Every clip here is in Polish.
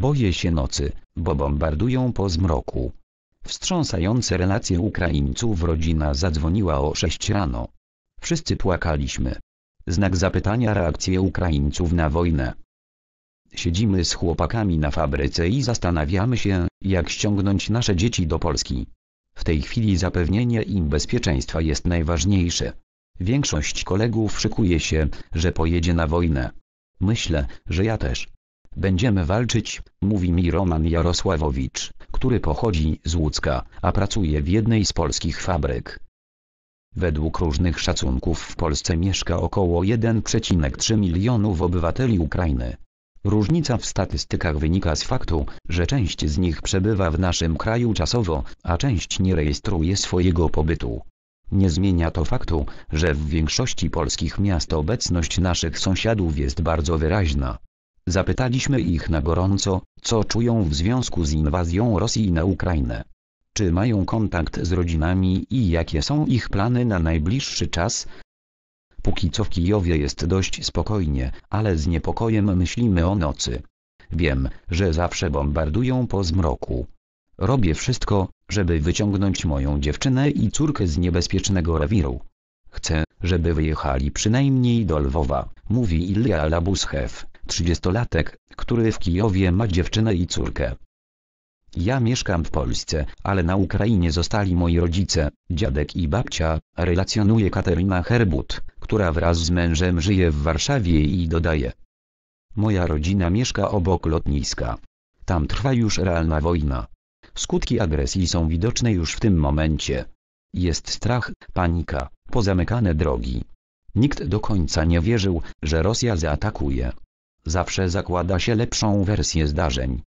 Boję się nocy, bo bombardują po zmroku. Wstrząsające relacje Ukraińców rodzina zadzwoniła o 6 rano. Wszyscy płakaliśmy. Znak zapytania reakcje Ukraińców na wojnę. Siedzimy z chłopakami na fabryce i zastanawiamy się, jak ściągnąć nasze dzieci do Polski. W tej chwili zapewnienie im bezpieczeństwa jest najważniejsze. Większość kolegów szykuje się, że pojedzie na wojnę. Myślę, że ja też. Będziemy walczyć, mówi mi Roman Jarosławowicz, który pochodzi z Łódzka, a pracuje w jednej z polskich fabryk. Według różnych szacunków w Polsce mieszka około 1,3 milionów obywateli Ukrainy. Różnica w statystykach wynika z faktu, że część z nich przebywa w naszym kraju czasowo, a część nie rejestruje swojego pobytu. Nie zmienia to faktu, że w większości polskich miast obecność naszych sąsiadów jest bardzo wyraźna. Zapytaliśmy ich na gorąco, co czują w związku z inwazją Rosji na Ukrainę. Czy mają kontakt z rodzinami i jakie są ich plany na najbliższy czas? Póki co w Kijowie jest dość spokojnie, ale z niepokojem myślimy o nocy. Wiem, że zawsze bombardują po zmroku. Robię wszystko, żeby wyciągnąć moją dziewczynę i córkę z niebezpiecznego rewiru. Chcę, żeby wyjechali przynajmniej do Lwowa, mówi Ilya Labushew. Trzydziestolatek, który w Kijowie ma dziewczynę i córkę. Ja mieszkam w Polsce, ale na Ukrainie zostali moi rodzice, dziadek i babcia, relacjonuje Katerina Herbut, która wraz z mężem żyje w Warszawie i dodaje. Moja rodzina mieszka obok lotniska. Tam trwa już realna wojna. Skutki agresji są widoczne już w tym momencie. Jest strach, panika, pozamykane drogi. Nikt do końca nie wierzył, że Rosja zaatakuje. Zawsze zakłada się lepszą wersję zdarzeń.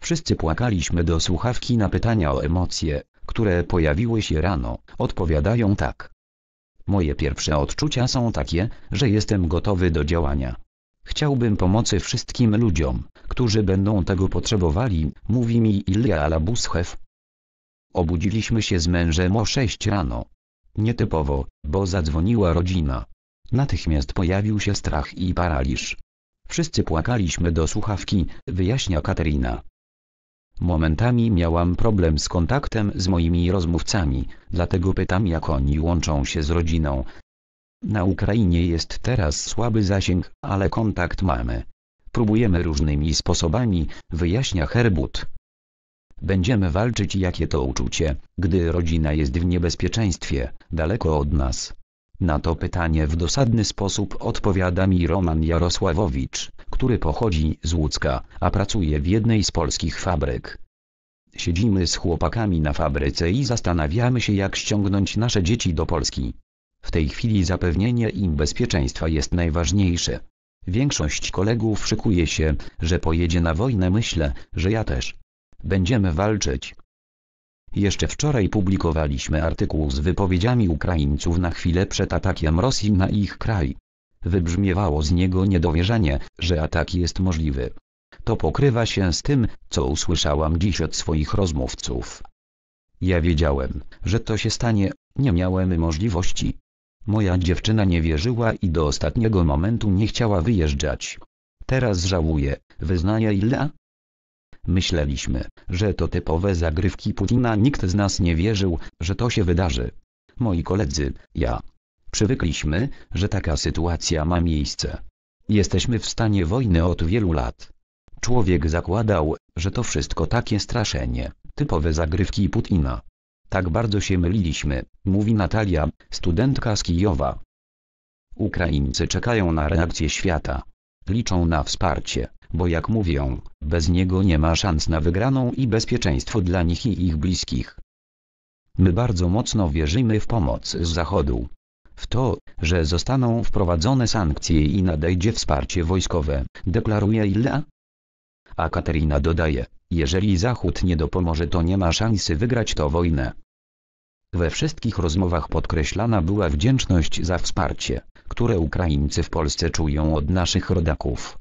Wszyscy płakaliśmy do słuchawki na pytania o emocje, które pojawiły się rano, odpowiadają tak. Moje pierwsze odczucia są takie, że jestem gotowy do działania. Chciałbym pomocy wszystkim ludziom, którzy będą tego potrzebowali, mówi mi Ilya Alabushew. Obudziliśmy się z mężem o 6 rano. Nietypowo, bo zadzwoniła rodzina. Natychmiast pojawił się strach i paraliż. Wszyscy płakaliśmy do słuchawki, wyjaśnia Katerina. Momentami miałam problem z kontaktem z moimi rozmówcami, dlatego pytam jak oni łączą się z rodziną. Na Ukrainie jest teraz słaby zasięg, ale kontakt mamy. Próbujemy różnymi sposobami, wyjaśnia Herbut. Będziemy walczyć jakie to uczucie, gdy rodzina jest w niebezpieczeństwie, daleko od nas, na to pytanie w dosadny sposób odpowiada mi Roman Jarosławowicz, który pochodzi z Łódzka, a pracuje w jednej z polskich fabryk. Siedzimy z chłopakami na fabryce i zastanawiamy się jak ściągnąć nasze dzieci do Polski. W tej chwili zapewnienie im bezpieczeństwa jest najważniejsze. Większość kolegów szykuje się, że pojedzie na wojnę myślę, że ja też. Będziemy walczyć, jeszcze wczoraj publikowaliśmy artykuł z wypowiedziami Ukraińców na chwilę przed atakiem Rosji na ich kraj. Wybrzmiewało z niego niedowierzanie, że atak jest możliwy. To pokrywa się z tym, co usłyszałam dziś od swoich rozmówców. Ja wiedziałem, że to się stanie, nie miałem możliwości. Moja dziewczyna nie wierzyła i do ostatniego momentu nie chciała wyjeżdżać. Teraz żałuję, wyznaje Ila, Myśleliśmy, że to typowe zagrywki Putina nikt z nas nie wierzył, że to się wydarzy. Moi koledzy, ja. Przywykliśmy, że taka sytuacja ma miejsce. Jesteśmy w stanie wojny od wielu lat. Człowiek zakładał, że to wszystko takie straszenie, typowe zagrywki Putina. Tak bardzo się myliliśmy, mówi Natalia, studentka z Kijowa. Ukraińcy czekają na reakcję świata. Liczą na wsparcie bo jak mówią, bez niego nie ma szans na wygraną i bezpieczeństwo dla nich i ich bliskich. My bardzo mocno wierzymy w pomoc z Zachodu. W to, że zostaną wprowadzone sankcje i nadejdzie wsparcie wojskowe, deklaruje Illa. A Katerina dodaje, jeżeli Zachód nie dopomoże to nie ma szansy wygrać to wojnę. We wszystkich rozmowach podkreślana była wdzięczność za wsparcie, które Ukraińcy w Polsce czują od naszych rodaków.